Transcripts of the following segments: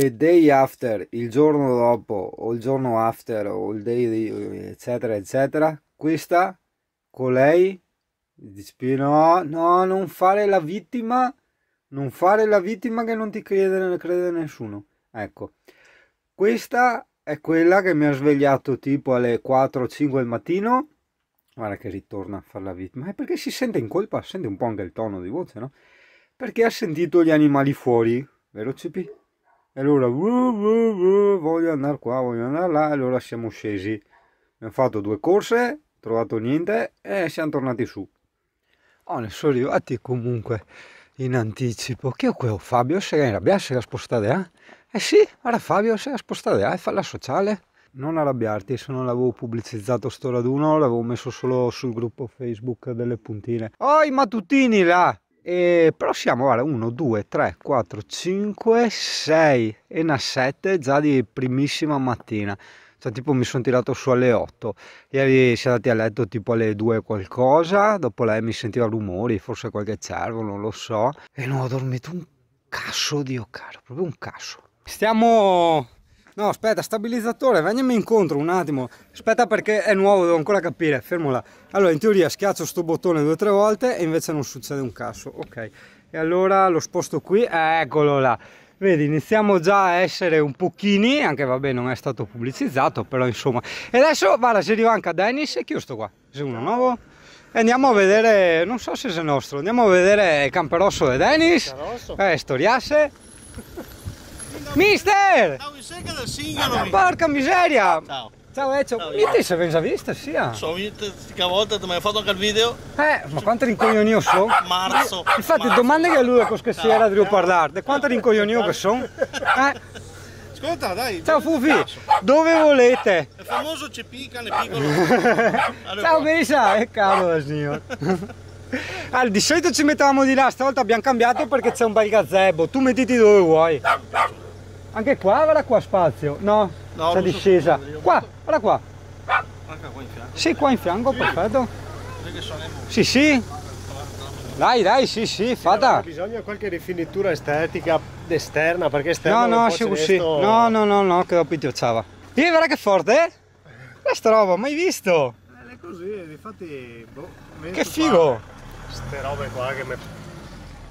the day after, il giorno dopo o il giorno after o il day eccetera eccetera, questa colei dice no, no, non fare la vittima, non fare la vittima che non ti crede, ne crede nessuno. Ecco, questa è quella che mi ha svegliato tipo alle 4 5 del mattino. Guarda che ritorna a fare la vittima. È perché si sente in colpa, sente un po' anche il tono di voce, no? Perché ha sentito gli animali fuori, vero CP? e allora uh, voglio andare qua, voglio andare là, e allora siamo scesi. Abbiamo fatto due corse, trovato niente e siamo tornati su. Oh, ne sono arrivati comunque in anticipo. Che è quello Fabio si era rabbia, si era spostato eh? Eh sì, era Fabio, si era spostato eh, e fa la sociale. Non arrabbiarti, se non l'avevo pubblicizzato sto raduno, l'avevo messo solo sul gruppo Facebook delle puntine. Oh, i mattutini là! E però siamo, guarda, 1, 2, 3, 4, 5, 6 e una 7 già di primissima mattina. Cioè, tipo, mi sono tirato su alle 8. Ieri siamo andati a letto tipo alle 2 qualcosa. Dopo lei mi sentiva rumori, forse qualche cervo, non lo so. E non ho dormito un cazzo, Dio caro, proprio un cazzo. Stiamo No, aspetta, stabilizzatore, venimi incontro un attimo. Aspetta perché è nuovo, devo ancora capire. Fermo là. Allora, in teoria schiaccio sto bottone due o tre volte e invece non succede un cazzo. Ok. E allora lo sposto qui. Eccolo là. Vedi, iniziamo già a essere un pochini, anche vabbè non è stato pubblicizzato, però insomma. E adesso, guarda, si arriva anche a Dennis e chiuso sto qua? Sei uno nuovo? E andiamo a vedere, non so se è nostro, andiamo a vedere il camperosso di Dennis. Camperosso. Eh, storiasse. Mister! Stavo in porca miseria! Ciao! Eh, ciao Ezio, Ciao, io ti sei vista, sì. So, io che volta ti hai fatto anche il video. Eh, ma cioè, quanto rincoglionio sono? Marzo. Eh, infatti, domande che a lui con scassiera devo parlare. De quanto rincoglionio che sono? Eh. Ascolta, dai. Ciao Fufi, dove volete? Il famoso c'è pica, ne piccolo. Ciao Misa! è caro signor. Allora, di solito ci mettevamo di là, stavolta abbiamo cambiato perché c'è un bel gazebo. Tu mettiti dove vuoi. Anche qua, guarda qua spazio. No, no c'è discesa. Qua, guarda qua. Anche qua in fianco. Sì, qua in fianco, perfetto. Sì, sì. Dai, dai, sì, sì, fatta. Bisogna qualche rifinitura estetica esterna, perché esterna No, no, sì, sì. No, no, no, no, che dopo intiocciava. Io guarda che forte, eh? Questa roba, mai visto? Eh, è così, infatti... Boh, che figo! Queste robe qua che mi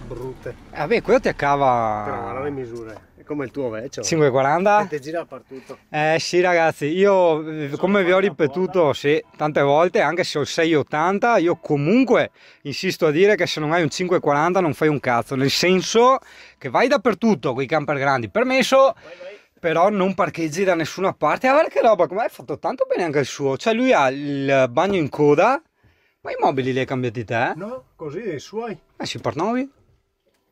brutte. Vabbè, ah, quello ti accava... Però guarda le misure, è come il tuo vecchio. 5,40? ti gira partito. Eh sì ragazzi, io eh, Sono come vi ho ripetuto sì, tante volte, anche se ho il 6,80, io comunque insisto a dire che se non hai un 5,40 non fai un cazzo, nel senso che vai dappertutto con i camper grandi, permesso... Vai, vai però non parcheggi da nessuna parte. Ah, guarda che roba, come hai fatto tanto bene anche il suo. Cioè, lui ha il bagno in coda, ma i mobili li hai cambiati te? No, così, i suoi. Eh, si partono via.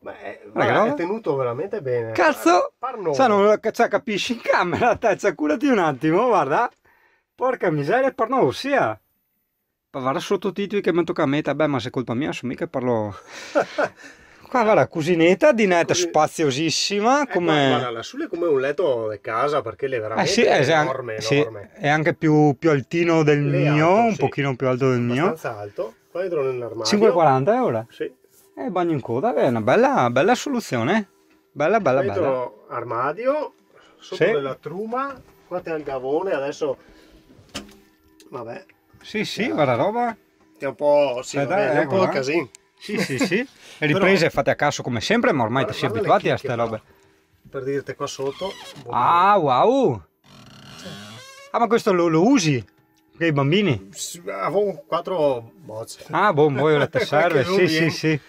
Ma è, Raga, è tenuto veramente bene. Cazzo! Parno. Cioè, non, cioè, capisci in camera, te, taccia, curati un attimo, guarda. Porca miseria, parno, ossia. Guarda sottotitoli che mi tocca a metà, beh, ma se è colpa mia, se mica parlo... Qua guarda, cusinetta, di dinetta Cusi... spaziosissima. Eh, come... Guarda, lassù è come un letto di casa perché le eh, veramente eh, sì, è enorme, an... enorme. è anche più, più altino del le mio, alto, un sì. pochino più alto del Abbastanza mio. Abbastanza alto. Qua dentro nell'armadio. 5,40 euro? Eh, sì. E eh, bagno in coda, è una bella, bella soluzione. Eh. Bella, bella, bella. armadio, sotto sì. della truma, qua c'è il gavone, adesso... Vabbè. Sì, sì, eh. guarda roba. È un po', sì, vabbè, dai, è un ecco po' casino. Sì, sì, sì. Le riprese Però... fatte a caso come sempre, ma ormai ti sei abituati a queste robe. Per dirti qua sotto... Ah, wow! Ah, ma questo lo, lo usi? Per i bambini? Avevo quattro bozze. Ah, boh, voi le serve, sì, sì, eh. sì.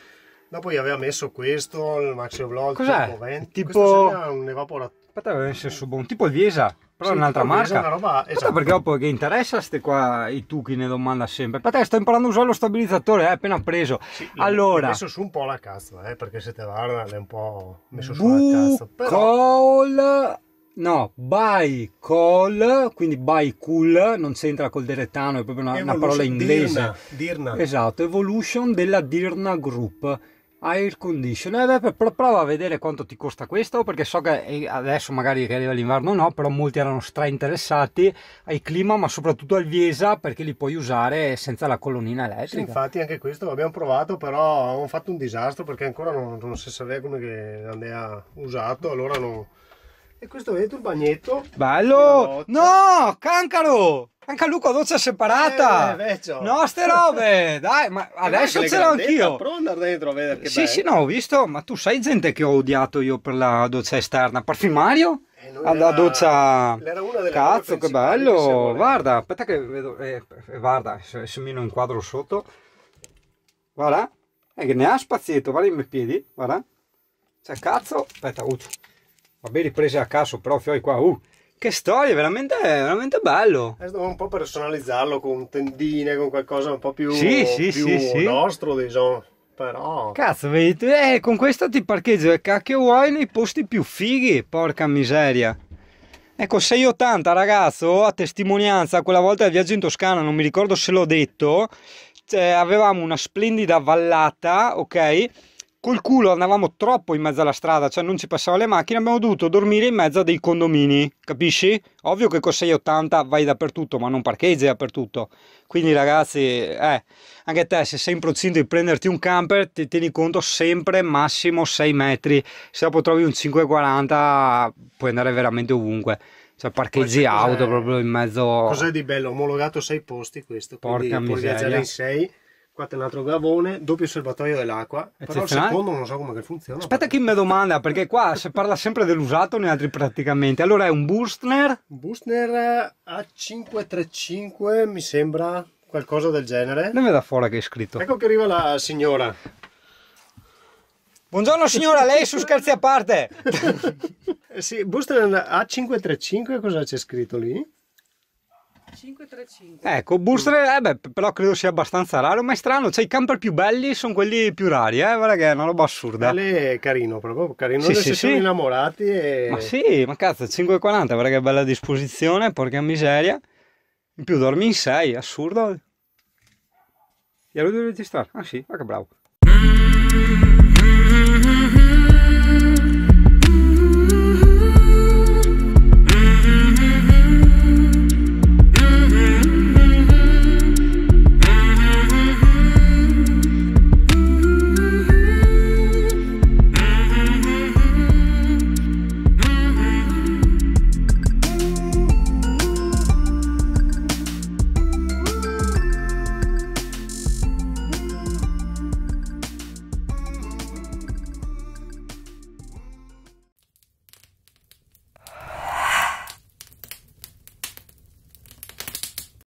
Dopo gli aveva messo questo, il maxi Vlog. Cos'è? Tipo... Questo sembra un evaporatore. Aspetta, aveva messo buon. Tipo il Viesa, però sì, un'altra marca. Una roba... Esatto. perché dopo che interessa queste qua i tuchi ne domanda sempre. Aspetta, sto imparando a usare lo stabilizzatore, eh, appena preso. Sì, allora... Ho messo su un po' la cazzo, eh, perché se te guarda l'è un po' messo su la cazzo. Però... Col no, by call, quindi by cool, non c'entra col deretano, è proprio una, una parola inglese. Dirna, Dirna. Esatto, evolution della Dirna Group air conditioner eh, però prova a vedere quanto ti costa questo perché so che eh, adesso magari che arriva l'inverno no però molti erano stra interessati al clima ma soprattutto al Viesa perché li puoi usare senza la colonnina elettrica sì, infatti anche questo l'abbiamo provato però abbiamo fatto un disastro perché ancora non, non si sapeva come che usato allora non e questo vedete il bagnetto bello no cancaro anche a Luca doccia separata. Eh, no, ste robe, dai, ma adesso ce l'ho anch'io. Pronta dentro, vedi che Sì, bello. sì, no, ho visto, ma tu sai gente che ho odiato io per la doccia esterna, parfumario? Eh, alla ah, doccia era una delle cazzo che bello guarda aspetta che vedo eh, eh guarda se, se mi inquadro sotto guarda è eh, che ne ha spazietto guarda i miei piedi guarda cioè cazzo aspetta uh, vabbè riprese a caso però fioi qua uh che storia, veramente, veramente bello. Eh, un po' personalizzarlo con tendine, con qualcosa un po' più, sì, sì, più sì, nostro, diciamo. Però... Cazzo, vedi, eh, con questa ti parcheggio e eh, cacchio vuoi nei posti più fighi, porca miseria. Ecco, 680 ragazzo, oh, a testimonianza, quella volta del viaggio in Toscana, non mi ricordo se l'ho detto, cioè, avevamo una splendida vallata, ok? col culo andavamo troppo in mezzo alla strada, cioè non ci passavano le macchine, abbiamo dovuto dormire in mezzo a dei condomini, capisci? Ovvio che con 680 vai dappertutto, ma non parcheggi dappertutto. Quindi ragazzi, eh, anche te se sei in procinto di prenderti un camper, ti tieni conto sempre massimo 6 metri. Se dopo trovi un 540 puoi andare veramente ovunque. Cioè parcheggi auto proprio in mezzo... Cos'è di bello? Omologato 6 posti questo, Porca quindi miseria. puoi viaggiare in 6 Guarda un altro gavone, doppio serbatoio dell'acqua. Però il secondo non so come funziona. Aspetta perché... che mi domanda, perché qua si parla sempre dell'usato nei altri praticamente. Allora è un Boostner? Boostner A535 mi sembra qualcosa del genere. Non è da fuori che è scritto. Ecco che arriva la signora. Buongiorno signora, lei su scherzi a parte. Eh sì, Boostner A535 cosa c'è scritto lì? 535. Ecco, Booster, eh beh, però credo sia abbastanza raro, ma è strano, cioè i camper più belli sono quelli più rari, eh, guarda che è una roba assurda. Lì è carino, proprio carino, sì, sì, sì. siamo innamorati e... Ma sì, ma cazzo, 5,40, guarda che bella disposizione, porca miseria. In più dormi in 6, assurdo. E Glielo devi registrare? Ah sì, ma ah, che bravo.